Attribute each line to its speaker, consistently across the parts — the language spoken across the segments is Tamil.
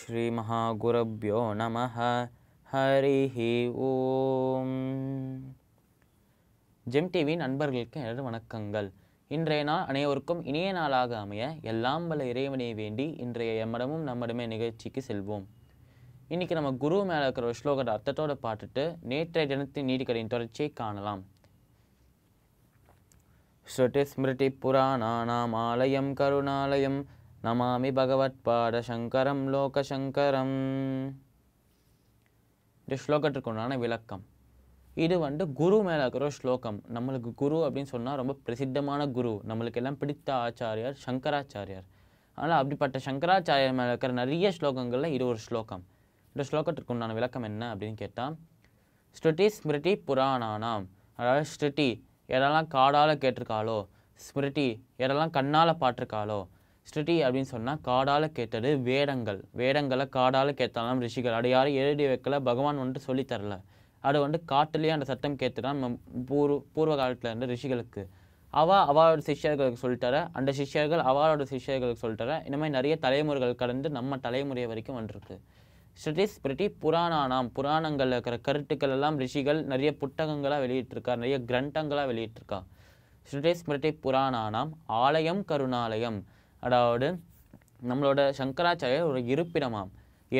Speaker 1: श्रीमहागुरभ्यो நம ஹரி ஓம் ஜெம் டிவி நண்பர்களுக்கு எனது வணக்கங்கள் இன்றைய நாள் அனைவருக்கும் இனிய நாளாக அமைய எல்லாம் வல்ல இறைவனை வேண்டி இன்றைய எம்மடமும் நம்மிடமே நிகழ்ச்சிக்கு செல்வோம் இன்றைக்கி நம்ம குரு மேலே இருக்கிற ஒரு ஸ்லோகோட அர்த்தத்தோடு பார்த்துட்டு நேற்றைய தினத்தின் நீடிக்கடையின் தொடர்ச்சியை காணலாம் ஸ்ருதி ஸ்மிருதி புராணானாம் ஆலயம் கருணாலயம் நமாமி பகவத் பாட லோக சங்கரம் இந்த ஸ்லோகத்திற்குண்டான விளக்கம் இது வந்து குரு மேலே இருக்கிற ஸ்லோகம் நம்மளுக்கு குரு அப்படின்னு சொன்னால் ரொம்ப பிரசித்தமான குரு நம்மளுக்கு எல்லாம் பிடித்த ஆச்சாரியார் சங்கராச்சாரியார் ஆனால் அப்படிப்பட்ட சங்கராச்சாரியர் மேலே இருக்கிற நிறைய ஸ்லோகங்களில் இது ஒரு ஸ்லோகம் இந்த ஸ்லோகத்திற்கு உண்டான விளக்கம் என்ன அப்படின்னு கேட்டால் ஸ்ருதி ஸ்மிருதி புராணானாம் அதாவது ஸ்ருதி எதெல்லாம் காடால் கேட்டிருக்காளோ ஸ்மிருதி எதெல்லாம் கண்ணால் பாட்டிருக்காளோ ஸ்ருதி அப்படின்னு சொன்னால் காடால் கேட்டது வேடங்கள் வேடங்களை காடால் கேட்டாலும் ரிஷிகள் அது யாரும் எழுதி வைக்கல பகவான் வந்துட்டு சொல்லித்தரல அது வந்து காட்டுலேயே அந்த சத்தம் கேட்டுதான் பூர்வ பூர்வ காலத்தில் இருந்த ரிஷிகளுக்கு அவள் அவளோட சிஷ்யர்களுக்கு சொல்லிட்டார அந்த சிஷ்யர்கள் அவளோட சிஷ்யர்களுக்கு சொல்லிட்டார இந்த மாதிரி நிறைய தலைமுறைகள் கடந்து நம்ம தலைமுறை வரைக்கும் வந்திருக்கு ஸ்ருதி ஸ்பிருதி புராணானாம் புராணங்களில் இருக்கிற கருத்துக்கள் எல்லாம் ரிஷிகள் நிறைய புத்தகங்களாக வெளியிட்டிருக்கா நிறைய கிரந்தங்களாக வெளியிட்டிருக்கா ஸ்ருதி ஸ்மிருதி புராணானாம் ஆலயம் கருணாலயம் அதாவது நம்மளோட சங்கராச்சாரியர் ஒரு இருப்பிடமாம்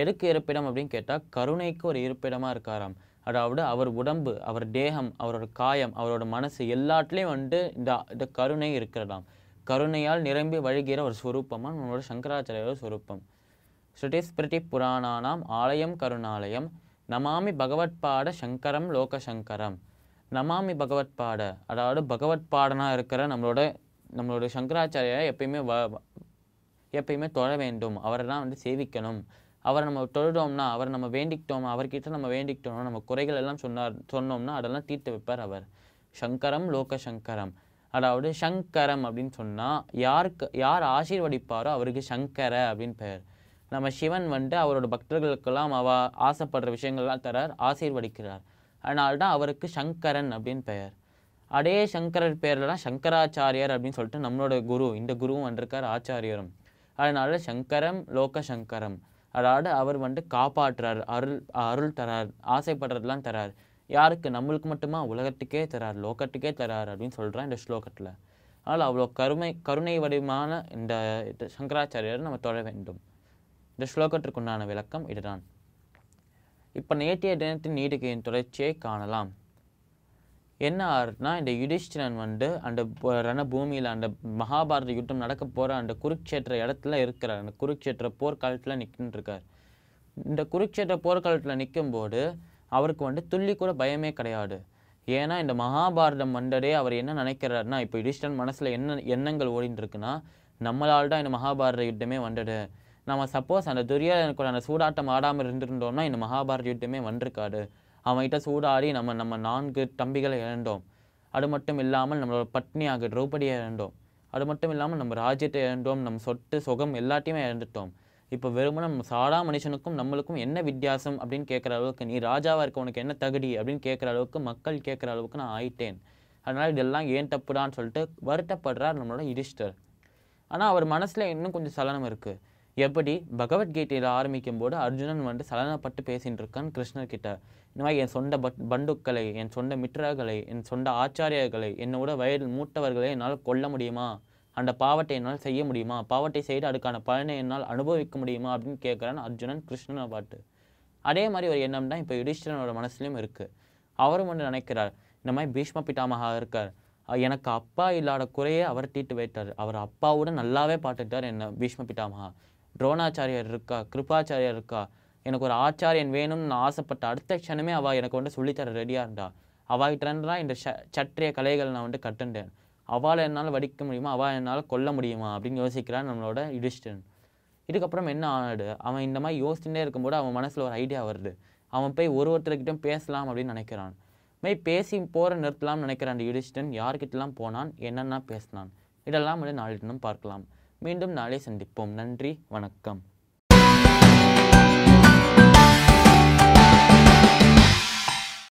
Speaker 1: எதுக்கு இருப்பிடம் அப்படின்னு கேட்டால் கருணைக்கு ஒரு இருப்பிடமாக இருக்காராம் அதாவது அவர் உடம்பு அவர் தேகம் அவரோட காயம் அவரோட மனசு எல்லாத்துலேயும் வந்துட்டு இந்த இந்த கருணை இருக்கிறதாம் கருணையால் நிரம்பி வழிகிற ஒரு ஸ்வரூபமாக நம்மளோட சங்கராச்சாரியோட ஸ்வரூபம் ஸ்ருதி ஸ்பிருதி புராணானாம் ஆலயம் கருணாலயம் நமாமி பகவத்பாட சங்கரம் லோகசங்கரம் நமாமி பகவத்பாட அதாவது பகவத்பாடனாக இருக்கிற நம்மளோட நம்மளோட சங்கராச்சாரியை எப்பயுமே வ எப்பயுமே தொழ வேண்டும் அவரை தான் வந்து சேவிக்கணும் அவரை நம்ம தொழுதோம்னா அவரை நம்ம வேண்டிக்கிட்டோம் அவர்கிட்ட நம்ம வேண்டிக்கிட்டோம் நம்ம குறைகள் எல்லாம் சொன்னார் சொன்னோம்னா அதெல்லாம் தீர்த்து வைப்பார் அவர் சங்கரம் லோக சங்கரம் அதாவது சங்கரம் அப்படின்னு சொன்னால் யாருக்கு யார் ஆசீர்வதிப்பாரோ அவருக்கு சங்கர அப்படின்னு பெயர் நம்ம சிவன் வந்து அவரோட பக்தர்களுக்கெல்லாம் அவ ஆசைப்படுற விஷயங்கள்லாம் தரார் ஆசீர்வதிக்கிறார் அதனால்தான் அவருக்கு சங்கரன் அப்படின்னு பெயர் அதே சங்கரர் பேர்லாம் சங்கராச்சாரியர் அப்படின்னு சொல்லிட்டு நம்மளோட குரு இந்த குருவும் வந்திருக்கார் ஆச்சாரியரும் அதனால் சங்கரம் லோக சங்கரம் அதாவது அவர் வந்துட்டு காப்பாற்றுறார் அருள் அருள் தரார் ஆசைப்படுறதுலாம் தரார் யாருக்கு நம்மளுக்கு மட்டுமா உலகத்துக்கே தரார் லோகத்துக்கே தரார் அப்படின்னு சொல்கிறான் இந்த ஸ்லோகத்தில் அதனால் அவ்வளோ கருமை கருணை வடிவமான இந்த சங்கராச்சாரியரை நம்ம தொழ வேண்டும் இந்த ஸ்லோகத்திற்குண்டான விளக்கம் இதுதான் இப்போ நேற்றைய தினத்தின் நீடிக்கையின் தொடர்ச்சியை காணலாம் என்ன ஆறுனா இந்த யுதிஷ்டிரன் வந்து அந்த ரணபூமியில் அந்த மகாபாரத யுத்தம் நடக்க போகிற அந்த குருக்ஷேத்திர இடத்துல இருக்கிறார் அந்த குருக்ஷேத்திர போர்க்காலத்தில் நிற்கின்றிருக்கார் இந்த குருக்ஷேத்திர போர்க்காலத்தில் நிற்கும்போது அவருக்கு வந்து துள்ளி கூட பயமே கிடையாது ஏன்னா இந்த மகாபாரதம் வந்ததே அவர் என்ன நினைக்கிறாருன்னா இப்போ யுதிஷ்டன் மனசில் என்ன எண்ணங்கள் ஓடிட்டுருக்குன்னா நம்மளால் தான் இந்த மகாபாரத யுத்தமே வந்தது நம்ம சப்போஸ் அந்த துரியோதனுக்கு அந்த சூடாட்டம் ஆடாமல் இருந்திருந்தோம்னா இந்த மகாபாரத யுத்தமே வந்திருக்காது அவன்கிட்ட சூடாடி நம்ம நம்ம நான்கு தம்பிகளை இழந்தோம் அது மட்டும் இல்லாமல் நம்மளோட பட்னியாக திரௌபதியை இழந்தோம் அது மட்டும் இல்லாமல் நம்ம ராஜ்யத்தை இழந்தோம் நம் சொட்டு சுகம் எல்லாத்தையுமே இழந்துட்டோம் இப்போ வெறுமனே நம்ம சாடா மனுஷனுக்கும் நம்மளுக்கும் என்ன வித்தியாசம் அப்படின்னு கேட்குற அளவுக்கு நீ ராஜாவாக இருக்க உனக்கு என்ன தகுதி அப்படின்னு கேட்குற அளவுக்கு மக்கள் கேட்குற அளவுக்கு நான் ஆயிட்டேன் அதனால் இதெல்லாம் ஏன் தப்புடான்னு சொல்லிட்டு வருத்தப்படுறார் நம்மளோட யுதிஷ்டர் ஆனால் அவர் மனசில் இன்னும் கொஞ்சம் சலனம் இருக்குது எப்படி பகவத்கீதையில் ஆரம்பிக்கும் போது அர்ஜுனன் வந்து சலனப்பட்டு பேசிகிட்டு இருக்கான் கிருஷ்ணர்கிட்ட இந்த மாதிரி என் சொந்த பட் பண்டுக்களை என் சொந்த மித்திரர்களை என் சொந்த ஆச்சாரியர்களை என்னோட வயது மூட்டவர்களை என்னால் கொல்ல முடியுமா அந்த பாவத்தை என்னால் செய்ய முடியுமா பாவத்தை செய்து அதுக்கான பலனை என்னால் அனுபவிக்க முடியுமா அப்படின்னு கேட்குறான் அர்ஜுனன் கிருஷ்ணனை பாட்டு அதே மாதிரி ஒரு எண்ணம் தான் இப்போ யுதிஷ்டனோட மனசுலையும் இருக்குது அவரும் ஒன்று நினைக்கிறார் இந்த மாதிரி பீஷ்ம பிட்டாமகா இருக்கார் எனக்கு அப்பா இல்லாத குறையே அவர் தீட்டு வைத்தார் அவர் அப்பாவோட நல்லாவே பார்த்துட்டார் என்ன பீஷ்ம பிட்டாமகா துரோணாச்சாரியார் இருக்கா கிருபாச்சாரியார் இருக்கா எனக்கு ஒரு ஆச்சாரியன் வேணும்னு நான் ஆசைப்பட்ட அடுத்த க்ஷணமே அவள் எனக்கு வந்து சொல்லித்தர ரெடியாக இருந்தா அவாகிட்டன்றா இந்த ச சற்றிய கலைகள் நான் வந்து கட்டுண்டேன் அவளை என்னால் வடிக்க முடியுமா அவள் என்னால் கொல்ல முடியுமா அப்படின்னு யோசிக்கிறான் நம்மளோட யுதிஷ்டன் இதுக்கப்புறம் என்ன ஆனாடு அவன் இந்த மாதிரி யோசிச்சுட்டே இருக்கும்போது அவன் மனசில் ஒரு ஐடியா வருது அவன் போய் ஒரு ஒருத்தர்கிட்டும் பேசலாம் அப்படின்னு நினைக்கிறான் மே பேசி போகிற நிறுத்தலாம்னு நினைக்கிறான் யுதிஷ்டன் யார்கிட்டலாம் போனான் என்னென்னா பேசினான் இதெல்லாம் வந்து நாளிட்டனும் பார்க்கலாம் மீண்டும் நாளை சந்திப்போம் நன்றி வணக்கம்